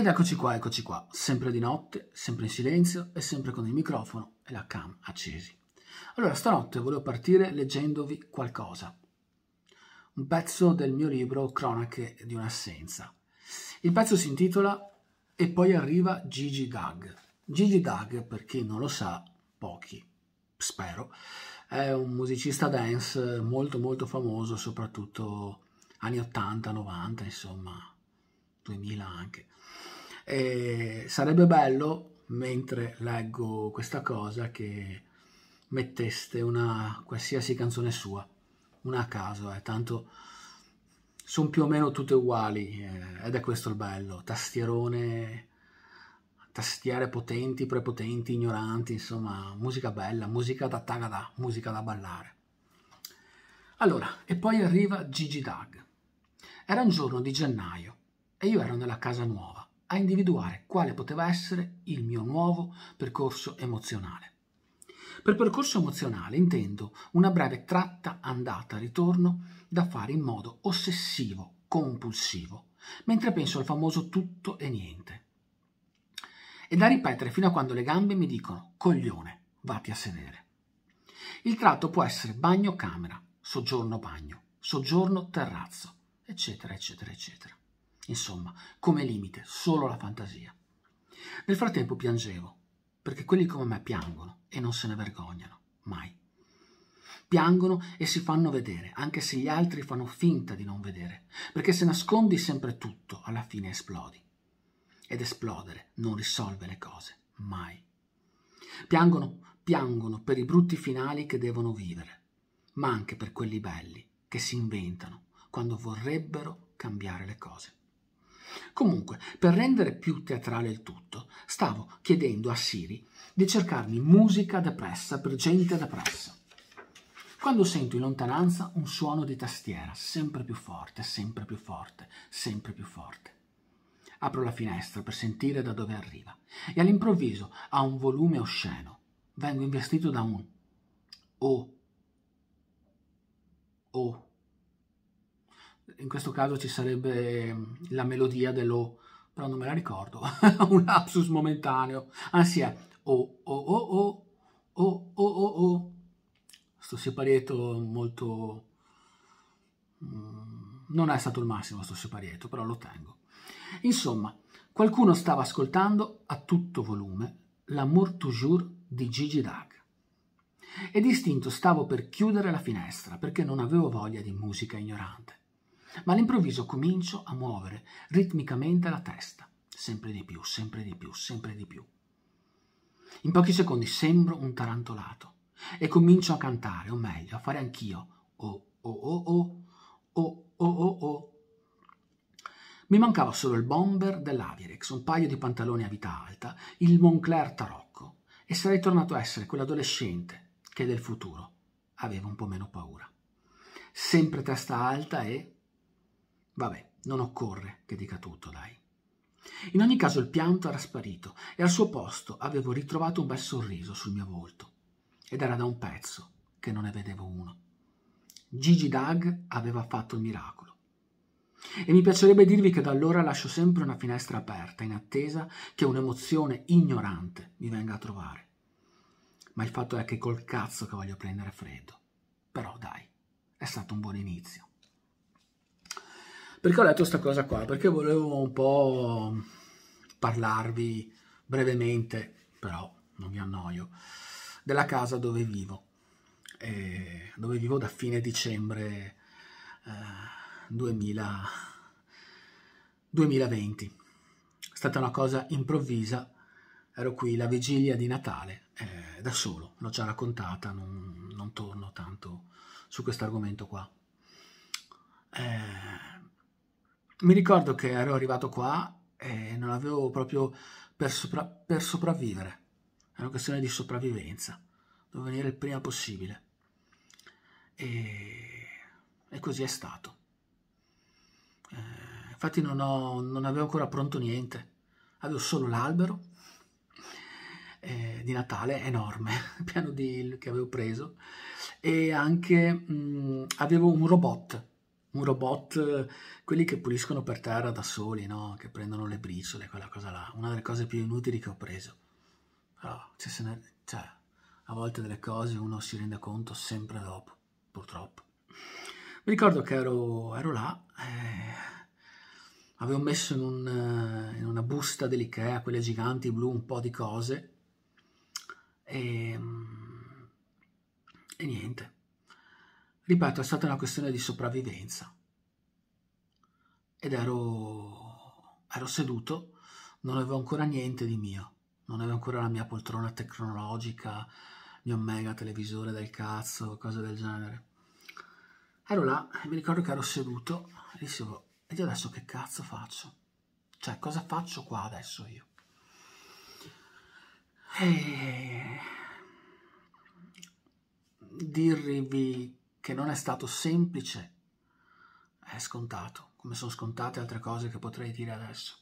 Ed eccoci qua, eccoci qua, sempre di notte, sempre in silenzio e sempre con il microfono e la cam accesi. Allora, stanotte volevo partire leggendovi qualcosa, un pezzo del mio libro Cronache di un'assenza. Il pezzo si intitola E poi arriva Gigi Dag. Gigi Dag, per chi non lo sa, pochi, spero, è un musicista dance molto molto famoso, soprattutto anni 80, 90, insomma, 2000 anche. E sarebbe bello, mentre leggo questa cosa, che metteste una qualsiasi canzone sua, una a caso, eh, tanto sono più o meno tutte uguali eh, ed è questo il bello, tastierone, tastiere potenti, prepotenti, ignoranti, insomma, musica bella, musica da tagada, musica da ballare. Allora, e poi arriva Gigi Dag. Era un giorno di gennaio e io ero nella casa nuova a individuare quale poteva essere il mio nuovo percorso emozionale. Per percorso emozionale intendo una breve tratta andata-ritorno da fare in modo ossessivo, compulsivo, mentre penso al famoso tutto e niente. E da ripetere fino a quando le gambe mi dicono coglione, vatti a sedere. Il tratto può essere bagno-camera, soggiorno-bagno, soggiorno-terrazzo, eccetera, eccetera, eccetera. Insomma, come limite, solo la fantasia. Nel frattempo piangevo, perché quelli come me piangono e non se ne vergognano, mai. Piangono e si fanno vedere, anche se gli altri fanno finta di non vedere, perché se nascondi sempre tutto, alla fine esplodi. Ed esplodere non risolve le cose, mai. Piangono, piangono per i brutti finali che devono vivere, ma anche per quelli belli che si inventano quando vorrebbero cambiare le cose. Comunque, per rendere più teatrale il tutto, stavo chiedendo a Siri di cercarmi musica da pressa per gente da pressa. Quando sento in lontananza un suono di tastiera, sempre più forte, sempre più forte, sempre più forte. Apro la finestra per sentire da dove arriva e all'improvviso, a un volume osceno, vengo investito da un Oh. Oh in questo caso ci sarebbe ehm, la melodia dell'O, però non me la ricordo, un lapsus momentaneo, anzi è O, O, O, O, O, O, O, O, sto separietto molto... Mm, non è stato il massimo sto separietto, però lo tengo. Insomma, qualcuno stava ascoltando a tutto volume L'amour toujours di Gigi Dag e distinto stavo per chiudere la finestra perché non avevo voglia di musica ignorante ma all'improvviso comincio a muovere ritmicamente la testa, sempre di più, sempre di più, sempre di più. In pochi secondi sembro un tarantolato e comincio a cantare, o meglio, a fare anch'io. Oh, oh, oh, oh, oh, oh, oh, oh. Mi mancava solo il bomber dell'Avirex, un paio di pantaloni a vita alta, il Moncler tarocco, e sarei tornato a essere quell'adolescente che del futuro aveva un po' meno paura. Sempre testa alta e Vabbè, non occorre che dica tutto, dai. In ogni caso il pianto era sparito e al suo posto avevo ritrovato un bel sorriso sul mio volto. Ed era da un pezzo che non ne vedevo uno. Gigi Dag aveva fatto il miracolo. E mi piacerebbe dirvi che da allora lascio sempre una finestra aperta, in attesa che un'emozione ignorante mi venga a trovare. Ma il fatto è che col cazzo che voglio prendere freddo. Però dai, è stato un buon inizio. Perché ho letto questa cosa qua? Perché volevo un po' parlarvi brevemente, però non mi annoio, della casa dove vivo, eh, dove vivo da fine dicembre eh, 2000, 2020. È stata una cosa improvvisa, ero qui la vigilia di Natale, eh, da solo, l'ho già raccontata, non, non torno tanto su questo argomento qua. Eh, mi ricordo che ero arrivato qua e non avevo proprio per, sopra per sopravvivere. È una questione di sopravvivenza. Dovevo venire il prima possibile. E, e così è stato. Eh, infatti non, ho, non, avevo ancora pronto niente. Avevo solo l'albero eh, di Natale enorme, piano di che avevo preso, e anche mh, mm, avevo un robot un robot, eh, quelli che puliscono per terra da soli, no? che prendono le briciole, quella cosa là, una delle cose più inutili che ho preso. Però, cioè, ne... cioè, a volte delle cose uno si rende conto sempre dopo, purtroppo. Mi ricordo che ero, ero là, eh, avevo messo in, un, eh, in una busta dell'Ikea, quelle giganti blu, un po' di cose, e, mm, e niente ripeto, è stata una questione di sopravvivenza. Ed ero, ero seduto, non avevo ancora niente di mio, non avevo ancora la mia poltrona tecnologica, il mio mega televisore del cazzo, cose del genere. Ero là, mi ricordo che ero seduto e dicevo, e io adesso che cazzo faccio? Cioè, cosa faccio qua adesso io? E dirvi che non è stato semplice, è scontato, come sono scontate altre cose che potrei dire adesso.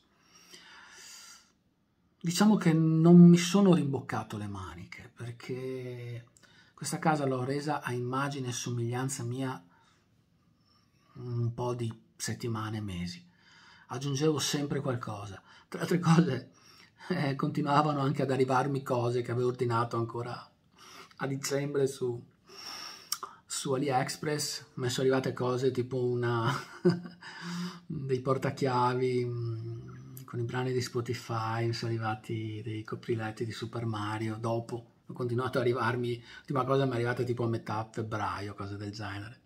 Diciamo che non mi sono rimboccato le maniche perché questa casa l'ho resa a immagine e somiglianza mia un po' di settimane, mesi. Aggiungevo sempre qualcosa. Tra altre cose, eh, continuavano anche ad arrivarmi cose che avevo ordinato ancora a dicembre su, su AliExpress mi sono arrivate cose tipo una dei portachiavi mm, con i brani di Spotify, mi sono arrivati dei copriletti di Super Mario, dopo ho continuato ad arrivarmi, l'ultima cosa mi è arrivata tipo a metà febbraio, cose del genere.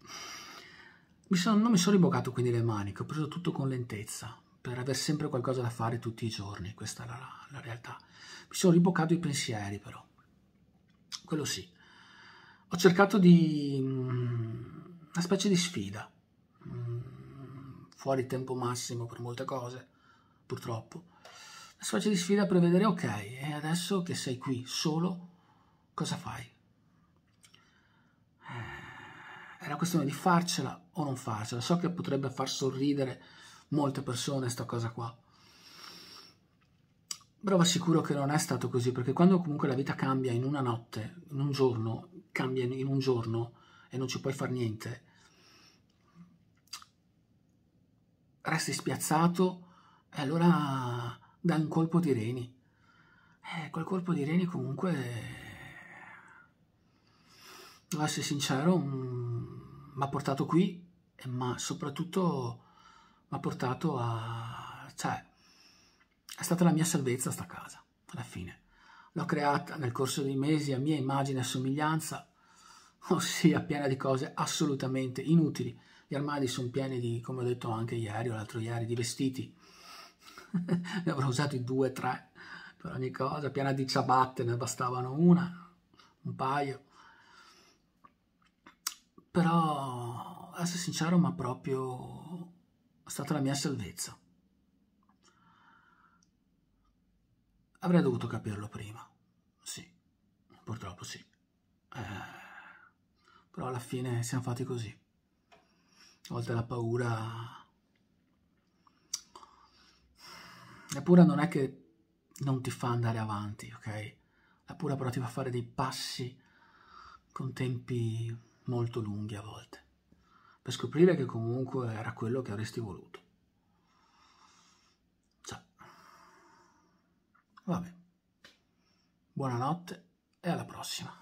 Mi sono, non mi sono rimboccato quindi le maniche, ho preso tutto con lentezza, per avere sempre qualcosa da fare tutti i giorni, questa è la, la realtà. Mi sono rimboccato i pensieri però, quello sì ho cercato di mm, una specie di sfida, mm, fuori tempo massimo per molte cose, purtroppo, una specie di sfida per vedere, ok, e adesso che sei qui solo, cosa fai? Eh, è una questione di farcela o non farcela, so che potrebbe far sorridere molte persone sta cosa qua, però vi assicuro che non è stato così, perché quando comunque la vita cambia in una notte, in un giorno, cambia in un giorno e non ci puoi fare niente, resti spiazzato e allora dai un colpo di reni. Eh, quel colpo di reni comunque, devo essere sincero, mi mm, ha portato qui, ma soprattutto mi ha portato a... cioè, è stata la mia salvezza sta casa, alla fine. L'ho creata nel corso dei mesi a mia immagine e somiglianza, ossia oh piena di cose assolutamente inutili. Gli armadi sono pieni di, come ho detto anche ieri o l'altro ieri, di vestiti. ne avrò usati due, tre per ogni cosa, piena di ciabatte, ne bastavano una, un paio. Però, essere sincero, ma proprio è stata la mia salvezza. Avrei dovuto capirlo prima. Sì, purtroppo sì. Eh, però alla fine siamo fatti così. A volte la paura... La paura non è che non ti fa andare avanti, ok? La paura però ti fa fare dei passi con tempi molto lunghi a volte, per scoprire che comunque era quello che avresti voluto. Vabbè. Buonanotte e alla prossima.